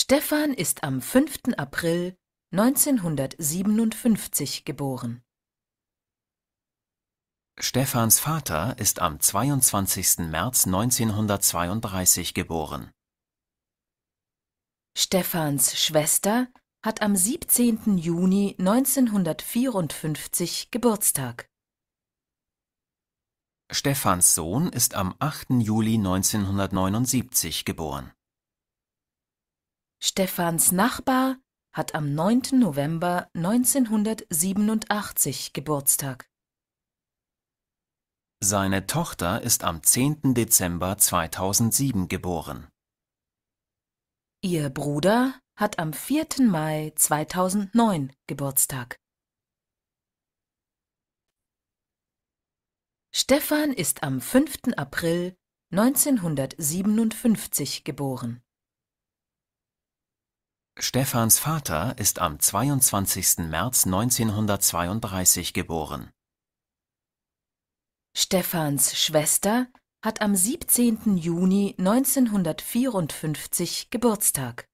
Stefan ist am 5. April 1957 geboren. Stefans Vater ist am 22. März 1932 geboren. Stefans Schwester hat am 17. Juni 1954 Geburtstag. Stefans Sohn ist am 8. Juli 1979 geboren. Stephans Nachbar hat am 9. November 1987 Geburtstag. Seine Tochter ist am 10. Dezember 2007 geboren. Ihr Bruder hat am 4. Mai 2009 Geburtstag. Stefan ist am 5. April 1957 geboren. Stephans Vater ist am 22. März 1932 geboren. Stephans Schwester hat am 17. Juni 1954 Geburtstag.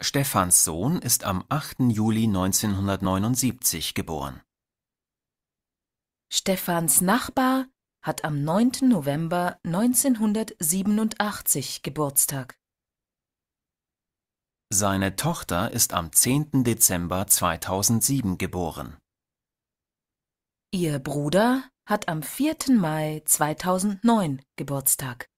Stephans Sohn ist am 8. Juli 1979 geboren. Stephans Nachbar hat am 9. November 1987 Geburtstag. Seine Tochter ist am 10. Dezember 2007 geboren. Ihr Bruder hat am 4. Mai 2009 Geburtstag